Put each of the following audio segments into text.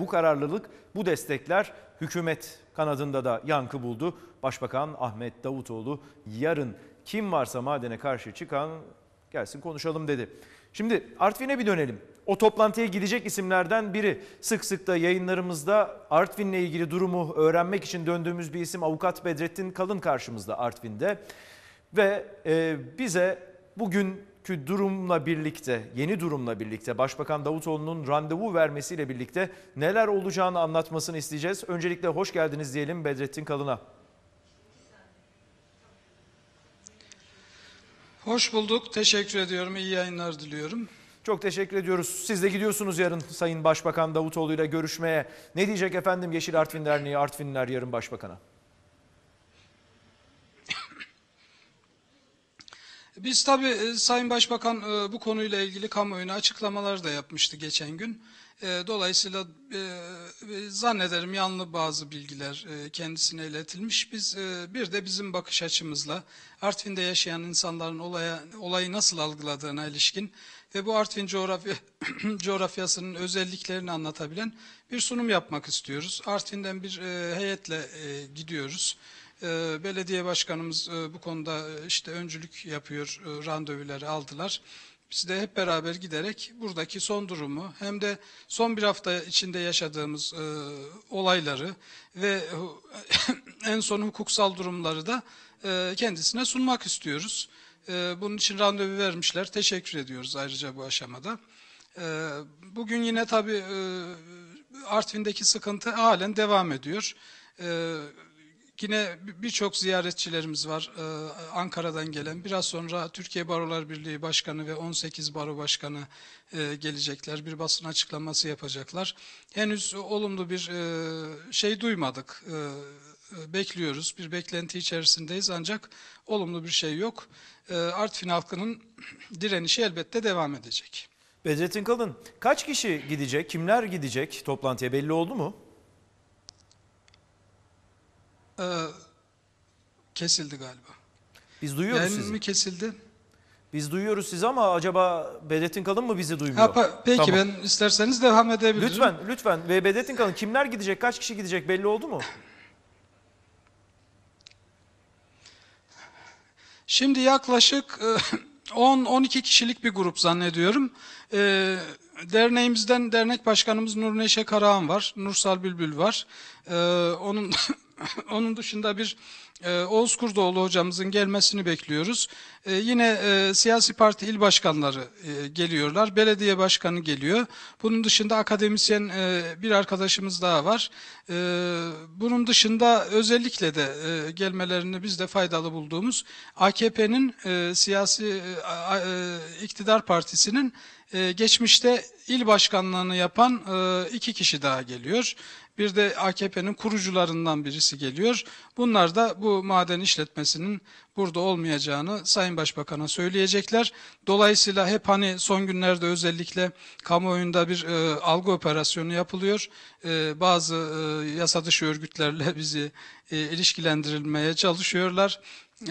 Bu kararlılık, bu destekler hükümet kanadında da yankı buldu. Başbakan Ahmet Davutoğlu yarın kim varsa madene karşı çıkan gelsin konuşalım dedi. Şimdi Artvin'e bir dönelim. O toplantıya gidecek isimlerden biri. Sık sık da yayınlarımızda Artvin'le ilgili durumu öğrenmek için döndüğümüz bir isim avukat Bedrettin Kalın karşımızda Artvin'de. Ve e, bize bugün ki durumla birlikte, yeni durumla birlikte Başbakan Davutoğlu'nun randevu vermesiyle birlikte neler olacağını anlatmasını isteyeceğiz. Öncelikle hoş geldiniz diyelim Bedrettin Kalın'a. Hoş bulduk. Teşekkür ediyorum. İyi yayınlar diliyorum. Çok teşekkür ediyoruz. Siz de gidiyorsunuz yarın Sayın Başbakan Davutoğlu ile görüşmeye. Ne diyecek efendim Yeşil Artvin Derneği, Artvinler yarın Başbakan'a? Biz tabii e, Sayın Başbakan e, bu konuyla ilgili kamuoyuna açıklamalar da yapmıştı geçen gün. E, dolayısıyla zannederim yanlı bazı bilgiler kendisine iletilmiş. Biz bir de bizim bakış açımızla Artvin'de yaşayan insanların olaya, olayı nasıl algıladığına ilişkin ve bu Artvin coğrafya, coğrafyasının özelliklerini anlatabilen bir sunum yapmak istiyoruz. Artvin'den bir heyetle gidiyoruz. Ee, belediye başkanımız e, bu konuda e, işte öncülük yapıyor, e, randevuları aldılar. Biz de hep beraber giderek buradaki son durumu hem de son bir hafta içinde yaşadığımız e, olayları ve en son hukuksal durumları da e, kendisine sunmak istiyoruz. E, bunun için randevu vermişler. Teşekkür ediyoruz ayrıca bu aşamada. E, bugün yine tabii e, Artvin'deki sıkıntı halen devam ediyor. E, Yine birçok ziyaretçilerimiz var ee, Ankara'dan gelen. Biraz sonra Türkiye Barolar Birliği Başkanı ve 18 Baro Başkanı e, gelecekler. Bir basın açıklaması yapacaklar. Henüz olumlu bir e, şey duymadık. E, e bekliyoruz. Bir beklenti içerisindeyiz ancak olumlu bir şey yok. E, Artvin halkının direnişi elbette devam edecek. Bedrettin Kalın kaç kişi gidecek, kimler gidecek toplantıya belli oldu mu? e, kesildi galiba. Biz duyuyoruz Yayın sizi. mi kesildi? Biz duyuyoruz sizi ama acaba Bedrettin Kalın mı bizi duymuyor? Ha, peki Tamam. ben isterseniz devam edebilirim. Lütfen, lütfen. Ve Bedrettin Kalın kimler gidecek, kaç kişi gidecek belli oldu mu? Şimdi yaklaşık 10-12 e, kişilik bir grup zannediyorum. E, derneğimizden dernek başkanımız Nur Neşe Karahan var, Nursal Bülbül var. E, onun Onun dışında bir e, Oğuz Kurdoğlu hocamızın gelmesini bekliyoruz. E, yine e, siyasi parti il başkanları e, geliyorlar. Belediye başkanı geliyor. Bunun dışında akademisyen e, bir arkadaşımız daha var. E, bunun dışında özellikle de e, gelmelerini biz de faydalı bulduğumuz AKP'nin e, siyasi e, e, iktidar partisinin e, geçmişte il başkanlığını yapan e, iki kişi daha geliyor bir de AKP'nin kurucularından birisi geliyor. Bunlar da bu maden işletmesinin burada olmayacağını Sayın Başbakan'a söyleyecekler. Dolayısıyla hep hani son günlerde özellikle kamuoyunda bir e, algı operasyonu yapılıyor. E, bazı e, yasa dışı örgütlerle bizi e, ilişkilendirilmeye çalışıyorlar. Ee,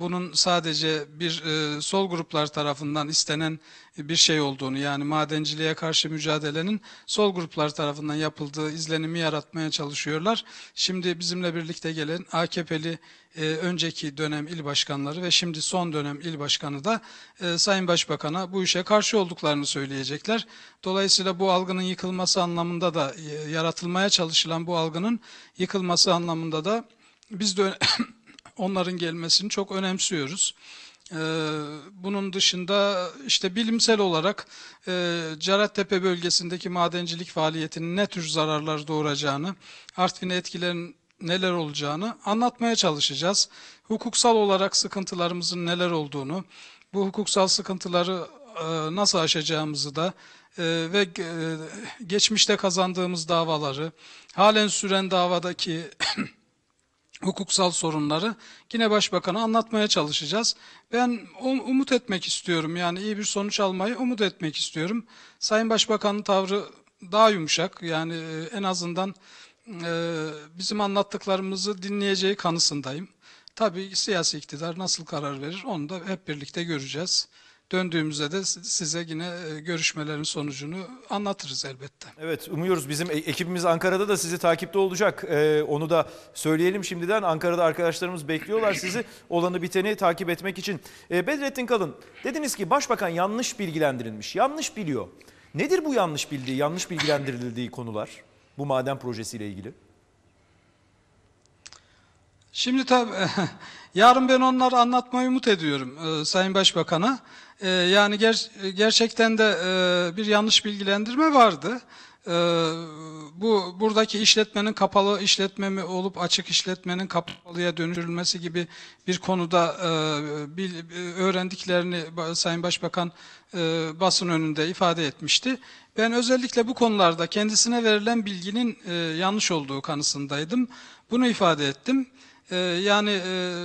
bunun sadece bir e, sol gruplar tarafından istenen bir şey olduğunu yani madenciliğe karşı mücadelenin sol gruplar tarafından yapıldığı izlenimi yaratmaya çalışıyorlar. Şimdi bizimle birlikte gelen AKP'li e, önceki dönem il başkanları ve şimdi son dönem il başkanı da e, Sayın Başbakan'a bu işe karşı olduklarını söyleyecekler. Dolayısıyla bu algının yıkılması anlamında da yaratılmaya çalışılan bu algının yıkılması anlamında da biz de onların gelmesini çok önemsiyoruz. Ee, bunun dışında işte bilimsel olarak e, Cerattepe bölgesindeki madencilik faaliyetinin ne tür zararlar doğuracağını, Artvin'e etkilerin neler olacağını anlatmaya çalışacağız. Hukuksal olarak sıkıntılarımızın neler olduğunu, bu hukuksal sıkıntıları e, nasıl aşacağımızı da e, ve geçmişte kazandığımız davaları, halen süren davadaki hukuksal sorunları yine başbakanı anlatmaya çalışacağız. Ben um-, umut etmek istiyorum yani iyi bir sonuç almayı umut etmek istiyorum. Sayın Başbakan'ın tavrı daha yumuşak yani e, en azından e, bizim anlattıklarımızı dinleyeceği kanısındayım. Tabii siyasi iktidar nasıl karar verir onu da hep birlikte göreceğiz. Döndüğümüzde de size yine e, görüşmelerin sonucunu anlatırız elbette. Evet umuyoruz bizim e-, ekibimiz Ankara'da da sizi takipte olacak. Ee, onu da söyleyelim şimdiden. Ankara'da arkadaşlarımız bekliyorlar sizi olanı biteni takip etmek için. Ee, Bedrettin Kalın dediniz ki başbakan yanlış bilgilendirilmiş. Yanlış biliyor. Nedir bu yanlış bildiği, yanlış bilgilendirildiği konular bu maden projesiyle ilgili? Şimdi tabii yarın ben onları anlatmayı umut ediyorum e, Sayın Başbakan'a. E, yani ger gerçekten de e, bir yanlış bilgilendirme vardı. E, bu buradaki işletmenin kapalı işletme mi olup açık işletmenin kapalıya dönüştürülmesi gibi bir konuda e, bil, e, öğrendiklerini Sayın Başbakan e, basın önünde ifade etmişti. Ben özellikle bu konularda kendisine verilen bilginin e, yanlış olduğu kanısındaydım. Bunu ifade ettim. Ee, yani e,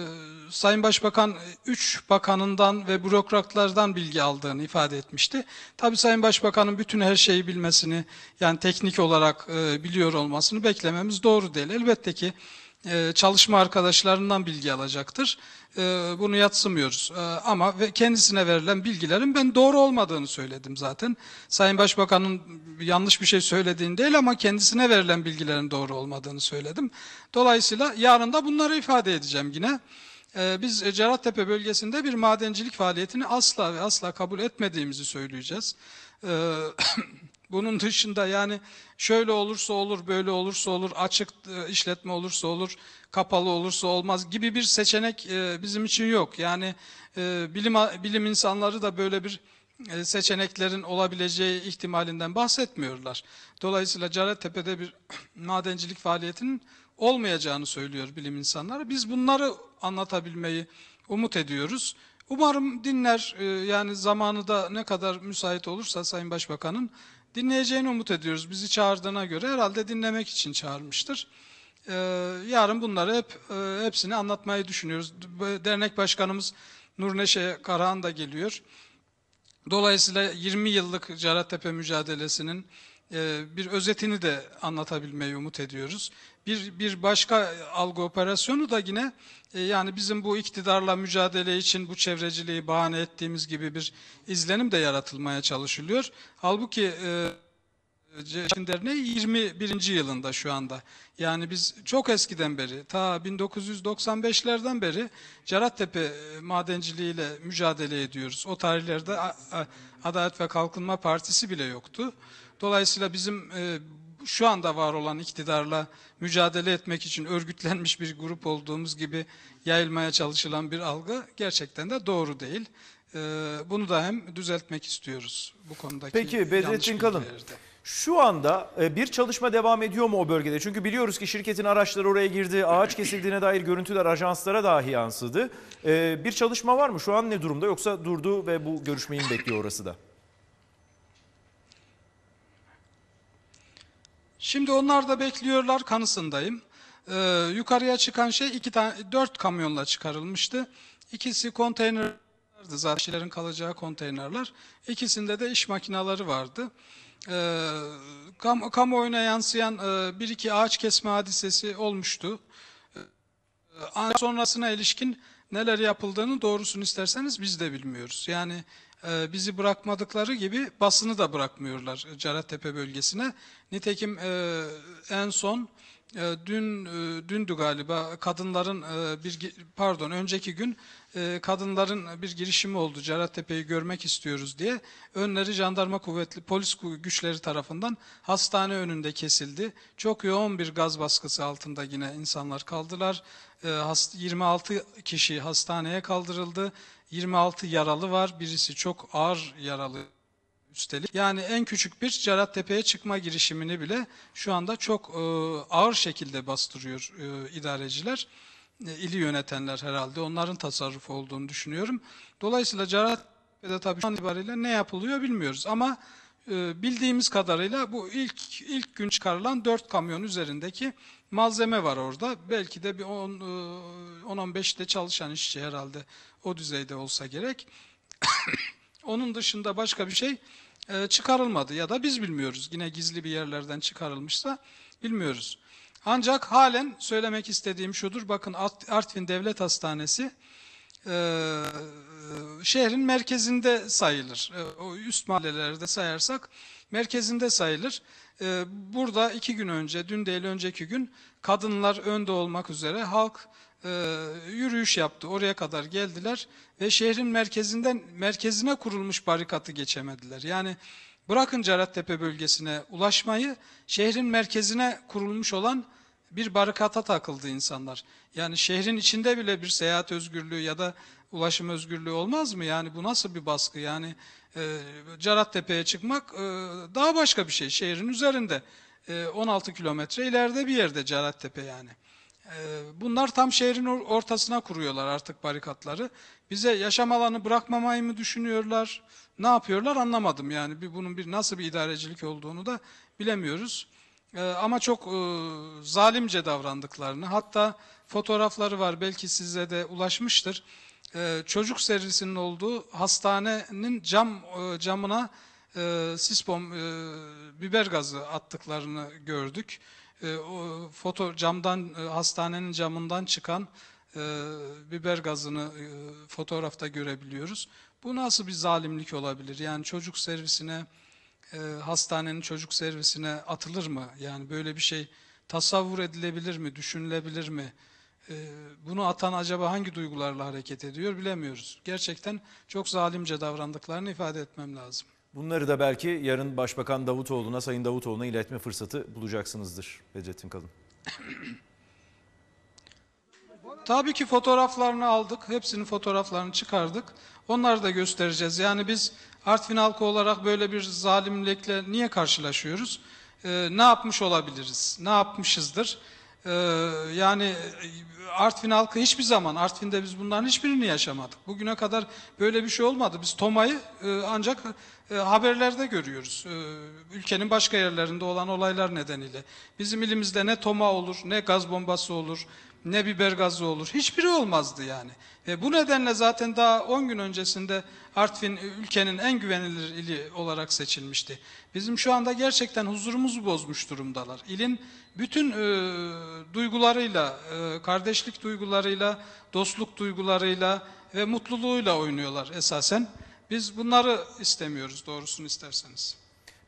Sayın Başbakan 3 e, bakanından ve bürokratlardan bilgi aldığını ifade etmişti. Tabii Sayın Başbakan'ın bütün her şeyi bilmesini yani teknik olarak e, biliyor olmasını beklememiz doğru değil. Elbette ki e, çalışma arkadaşlarından bilgi alacaktır. E, bunu yatsımıyoruz e, ama kendisine verilen bilgilerin ben doğru olmadığını söyledim zaten. Sayın Başbakan'ın yanlış bir şey söylediğini değil ama kendisine verilen bilgilerin doğru olmadığını söyledim. Dolayısıyla yarın da bunları ifade edeceğim yine. Biz Cerattepe bölgesinde bir madencilik faaliyetini asla ve asla kabul etmediğimizi söyleyeceğiz. Bunun dışında yani şöyle olursa olur, böyle olursa olur, açık e, işletme olursa olur, kapalı olursa olmaz gibi bir seçenek e, bizim için yok. Yani e, bilim, bilim insanları da böyle bir seçeneklerin olabileceği ihtimalinden bahsetmiyorlar. Dolayısıyla Carettepe'de bir madencilik faaliyetinin olmayacağını söylüyor bilim insanları. Biz bunları anlatabilmeyi umut ediyoruz. Umarım dinler yani zamanı da ne kadar müsait olursa Sayın Başbakan'ın Dinleyeceğini umut ediyoruz. Bizi çağırdığına göre herhalde dinlemek için çağırmıştır. Ee, yarın bunları hep e, hepsini anlatmayı düşünüyoruz. Dernek başkanımız Nurneşe Karahan da geliyor. Dolayısıyla 20 yıllık Cerattepe mücadelesinin ee, bir özetini de anlatabilmeyi umut ediyoruz. Bir, bir başka algı operasyonu da yine e, yani bizim bu iktidarla mücadele için bu çevreciliği bahane ettiğimiz gibi bir izlenim de yaratılmaya çalışılıyor. Halbuki e, Çin Derneği 21. yılında şu anda. Yani biz çok eskiden beri, ta 1995'lerden beri Cerattepe e, madenciliğiyle mücadele ediyoruz. O tarihlerde Adalet ve Kalkınma Partisi bile yoktu. Dolayısıyla bizim e, şu anda var olan iktidarla mücadele etmek için örgütlenmiş bir grup olduğumuz gibi yayılmaya çalışılan bir algı gerçekten de doğru değil. E, bunu da hem düzeltmek istiyoruz bu konudaki Peki Bedrettin Kalın. Yerde. Şu anda e, bir çalışma devam ediyor mu o bölgede? Çünkü biliyoruz ki şirketin araçları oraya girdi, ağaç kesildiğine dair görüntüler ajanslara dahi yansıdı. E, bir çalışma var mı? Şu an ne durumda? Yoksa durdu ve bu görüşmeyi mi bekliyor orası da? Şimdi onlar da bekliyorlar kanısındayım. Ee, yukarıya çıkan şey iki tane, dört kamyonla çıkarılmıştı. İkisi konteynerlerdi zaten kalacağı konteynerler. İkisinde de iş makinaları vardı. Ee, kam kamuoyuna yansıyan e, bir iki ağaç kesme hadisesi olmuştu. Ee, sonrasına ilişkin neler yapıldığını doğrusunu isterseniz biz de bilmiyoruz. Yani e, bizi bırakmadıkları gibi basını da bırakmıyorlar e, Cerattepe bölgesine. Nitekim e, en son dün dündü galiba kadınların bir pardon önceki gün kadınların bir girişimi oldu Cerattepe'yi görmek istiyoruz diye. Önleri jandarma kuvvetli polis güçleri tarafından hastane önünde kesildi. Çok yoğun bir gaz baskısı altında yine insanlar kaldılar. 26 kişi hastaneye kaldırıldı. 26 yaralı var. Birisi çok ağır yaralı üstelik. Yani en küçük bir Tepe'ye çıkma girişimini bile şu anda çok e, ağır şekilde bastırıyor e, idareciler. E, ili yönetenler herhalde onların tasarrufu olduğunu düşünüyorum. Dolayısıyla Tepe'de tabii şu an itibariyle ne yapılıyor bilmiyoruz ama ee, bildiğimiz kadarıyla bu ilk ilk gün çıkarılan 4 kamyon üzerindeki malzeme var orada. Belki de bir 10 15'te e, çalışan işçi herhalde o düzeyde olsa gerek. Onun dışında başka bir şey e, çıkarılmadı ya da biz bilmiyoruz. Yine gizli bir yerlerden çıkarılmışsa bilmiyoruz. Ancak halen söylemek istediğim şudur. Bakın Artvin Devlet Hastanesi ee, şehrin merkezinde sayılır. Ee, o üst mahallelerde sayarsak merkezinde sayılır. Ee, burada iki gün önce, dün değil önceki gün kadınlar önde olmak üzere halk e, yürüyüş yaptı. Oraya kadar geldiler ve şehrin merkezinden merkezine kurulmuş barikatı geçemediler. Yani bırakın Carattepe bölgesine ulaşmayı, şehrin merkezine kurulmuş olan bir barikata takıldı insanlar. Yani şehrin içinde bile bir seyahat özgürlüğü ya da ulaşım özgürlüğü olmaz mı? Yani bu nasıl bir baskı? Yani e, Carattepe'ye çıkmak e, daha başka bir şey. Şehrin üzerinde. E, 16 kilometre ileride bir yerde Carattepe yani. E, bunlar tam şehrin ortasına kuruyorlar artık barikatları. Bize yaşam alanı bırakmamayı mı düşünüyorlar? Ne yapıyorlar anlamadım yani. Bir, bunun bir nasıl bir idarecilik olduğunu da bilemiyoruz. Ee, ama çok e, zalimce davrandıklarını hatta fotoğrafları var belki size de ulaşmıştır. E, çocuk servisinin olduğu hastanenin cam e, camına e, sis bom e, biber gazı attıklarını gördük. E, o, foto camdan e, hastanenin camından çıkan e, biber gazını e, fotoğrafta görebiliyoruz. Bu nasıl bir zalimlik olabilir? Yani çocuk servisine e, hastanenin çocuk servisine atılır mı? Yani böyle bir şey tasavvur edilebilir mi, düşünülebilir mi? E, bunu atan acaba hangi duygularla hareket ediyor bilemiyoruz. Gerçekten çok zalimce davrandıklarını ifade etmem lazım. Bunları da belki yarın Başbakan Davutoğlu'na, Sayın Davutoğlu'na iletme fırsatı bulacaksınızdır Bedrettin Kalın. Tabii ki fotoğraflarını aldık. Hepsinin fotoğraflarını çıkardık. Onları da göstereceğiz. Yani biz Artvin halkı olarak böyle bir zalimlikle niye karşılaşıyoruz? Ee, ne yapmış olabiliriz? Ne yapmışızdır? Ee, yani Artvin halkı hiçbir zaman, Artvin'de biz bunların hiçbirini yaşamadık. Bugüne kadar böyle bir şey olmadı. Biz Toma'yı e, ancak e, haberlerde görüyoruz. E, ülkenin başka yerlerinde olan olaylar nedeniyle. Bizim ilimizde ne Toma olur, ne gaz bombası olur, ne bir Bergazlı olur. Hiçbiri olmazdı yani. Ve bu nedenle zaten daha 10 gün öncesinde Artvin ülkenin en güvenilir ili olarak seçilmişti. Bizim şu anda gerçekten huzurumuzu bozmuş durumdalar. İlin bütün e, duygularıyla, e, kardeşlik duygularıyla, dostluk duygularıyla ve mutluluğuyla oynuyorlar esasen. Biz bunları istemiyoruz doğrusunu isterseniz.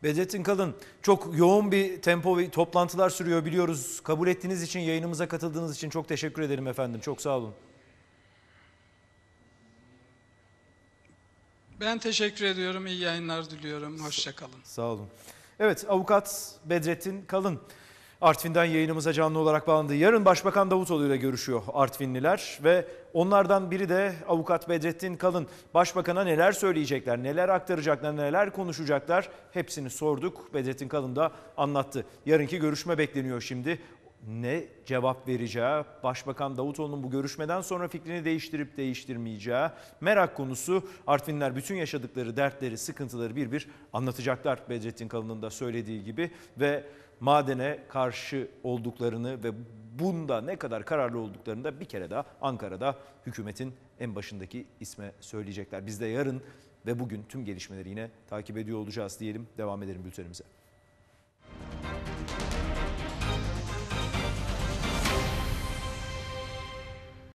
Bedrettin Kalın çok yoğun bir tempo ve toplantılar sürüyor biliyoruz. Kabul ettiğiniz için yayınımıza katıldığınız için çok teşekkür ederim efendim. Çok sağ olun. Ben teşekkür ediyorum. İyi yayınlar diliyorum. Hoşçakalın. Sağ olun. Evet avukat Bedrettin Kalın. Artvin'den yayınımıza canlı olarak bağlandı. Yarın Başbakan Davutoğlu ile görüşüyor Artvinliler ve onlardan biri de avukat Bedrettin Kalın. Başbakana neler söyleyecekler, neler aktaracaklar, neler konuşacaklar hepsini sorduk. Bedrettin Kalın da anlattı. Yarınki görüşme bekleniyor şimdi ne cevap vereceği, Başbakan Davutoğlu'nun bu görüşmeden sonra fikrini değiştirip değiştirmeyeceği merak konusu. Artvinler bütün yaşadıkları dertleri, sıkıntıları bir bir anlatacaklar Bedrettin Kalın'ın da söylediği gibi ve madene karşı olduklarını ve bunda ne kadar kararlı olduklarını da bir kere daha Ankara'da hükümetin en başındaki isme söyleyecekler. Biz de yarın ve bugün tüm gelişmeleri yine takip ediyor olacağız diyelim. Devam edelim bültenimize.